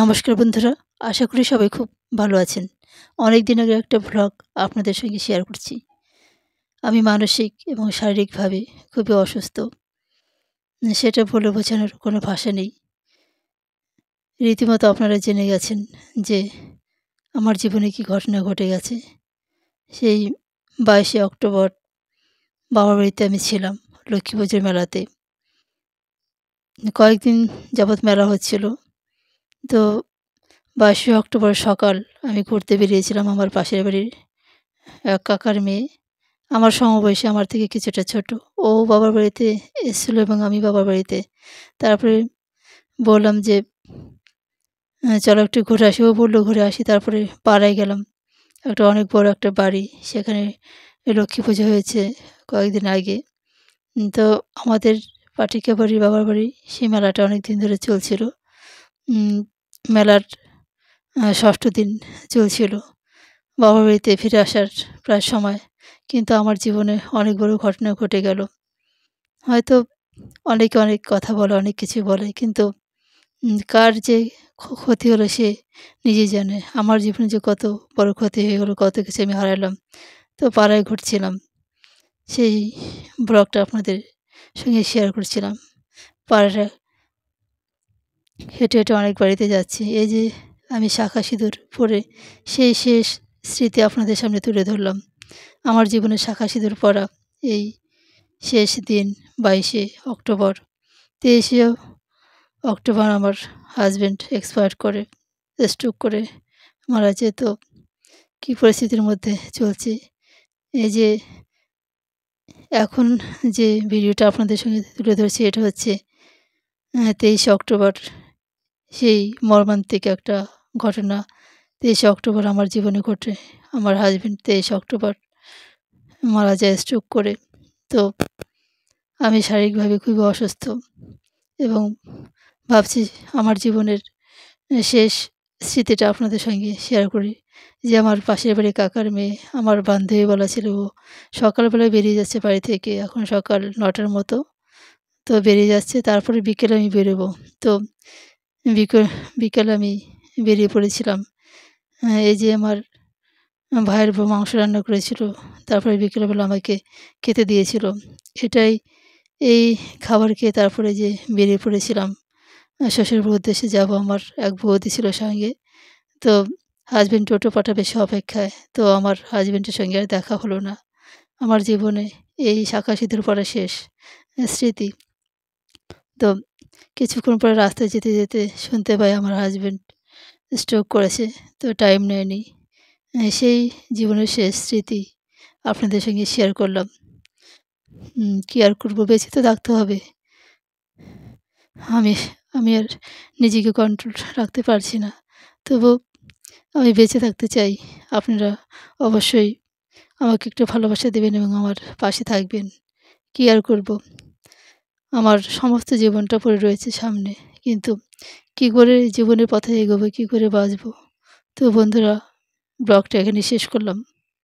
নমস্কার বন্ধুরা আশা করি সবাই খুব ভালো আছেন অনেক দিন আগে একটা ভ্লগ আপনাদের সঙ্গে শেয়ার করছি আমি মানসিক এবং শারীরিকভাবে খুবই অসুস্থ সেটা বলে বোঝানোর কোনো ভাষা নেই রীতিমতো আপনারা জেনে গেছেন যে আমার জীবনে কি ঘটনা ঘটে গেছে সেই বাইশে অক্টোবর বাবার বাড়িতে আমি ছিলাম লক্ষ্মী পুজোর মেলাতে কয়েকদিন যাবৎ মেলা হচ্ছিল তো বাইশে অক্টোবর সকাল আমি ঘুরতে বেরিয়েছিলাম আমার পাশের বাড়ির এক কাকার মেয়ে আমার সমবয়সী আমার থেকে কিছুটা ছোট ও বাবার বাড়িতে এসেছিলো এবং আমি বাবার বাড়িতে তারপরে বললাম যে হ্যাঁ, চলো একটু ঘুরে আসি ও বললো ঘুরে আসি তারপরে পাড়ায় গেলাম একটা অনেক বড় একটা বাড়ি সেখানে লক্ষ্মী পুজো হয়েছে কয়েকদিন আগে তো আমাদের পাটিকা বাড়ি বাবার বাড়ি সেই মেলাটা অনেক দিন ধরে চলছিল মেলার ষষ্ঠ দিন চলছিল বাবা বাড়িতে ফিরে আসার প্রায় সময় কিন্তু আমার জীবনে অনেক বড় ঘটনা ঘটে গেল হয়তো অনেকে অনেক কথা বলে অনেক কিছু বলে কিন্তু কার যে ক্ষতি হলো সে নিজে জানে আমার জীবনে যে কত বড় ক্ষতি হয়ে গেলো কত কিছু আমি হারালাম তো পাড়ায় ঘুরছিলাম সেই ব্লগটা আপনাদের সঙ্গে শেয়ার করছিলাম পাড়াটা হেঁটে হেঁটে অনেক বাড়িতে যাচ্ছি এই যে আমি শাখা সিঁদুর পরে সেই শেষ স্মৃতি আপনাদের সামনে তুলে ধরলাম আমার জীবনে শাখা সিঁদুর পরা এই শেষ দিন বাইশে অক্টোবর তেইশে অক্টোবর আমার হাজব্যান্ড এক্সপায়ার করে স্ট্রোক করে মারা যেত কী পরিস্থিতির মধ্যে চলছে এই যে এখন যে ভিডিওটা আপনাদের সঙ্গে তুলে ধরছি এটা হচ্ছে তেইশে অক্টোবর সেই মর্মান্তিক একটা ঘটনা তেইশে অক্টোবর আমার জীবনে ঘটে আমার হাজব্যান্ড তেইশে অক্টোবর মারা যায় স্ট্রোক করে তো আমি শারীরিকভাবে খুবই অসুস্থ এবং ভাবছি আমার জীবনের শেষ স্মৃতিটা আপনাদের সঙ্গে শেয়ার করি যে আমার পাশের বাড়ি কাকার মেয়ে আমার বান্ধবী বলা ছিল ও সকালবেলায় বেরিয়ে যাচ্ছে বাড়ি থেকে এখন সকাল নটার মতো তো বেরিয়ে যাচ্ছে তারপরে বিকেলে আমি বেরোবো তো বিকেলে আমি বেরিয়ে পড়েছিলাম এই যে আমার ভাইয়ের বউ মাংস রান্না করেছিল তারপরে বিকেলবেলা আমাকে খেতে দিয়েছিল এটাই এই খাবার খেয়ে তারপরে যে বেরিয়ে পড়েছিলাম শ্বশুর বউ উদ্দেশ্যে যাব আমার এক বৌদি ছিল সঙ্গে তো হাজব্যান্ড টোটো পাঠাবে সে অপেক্ষায় তো আমার হাজব্যান্ডের সঙ্গে আর দেখা হলো না আমার জীবনে এই শাখা সিঁদুর পড়া শেষ স্মৃতি তো কিছুক্ষণ পরে রাস্তায় যেতে যেতে শুনতে পাই আমার হাজব্যান্ড স্ট্রোক করেছে তো টাইম নেয়নি সেই জীবনের শেষ স্মৃতি আপনাদের সঙ্গে শেয়ার করলাম কী আর করবো বেঁচে তো থাকতে হবে আমি আমি আর নিজেকে কন্ট্রোল রাখতে পারছি না তবু আমি বেঁচে থাকতে চাই আপনারা অবশ্যই আমাকে একটু ভালোবাসা দেবেন এবং আমার পাশে থাকবেন কী আর করবো আমার সমস্ত জীবনটা পড়ে রয়েছে সামনে কিন্তু কি করে জীবনের পথে এগোবো কী করে বাঁচবো তো বন্ধুরা ব্লগটা এখানে শেষ করলাম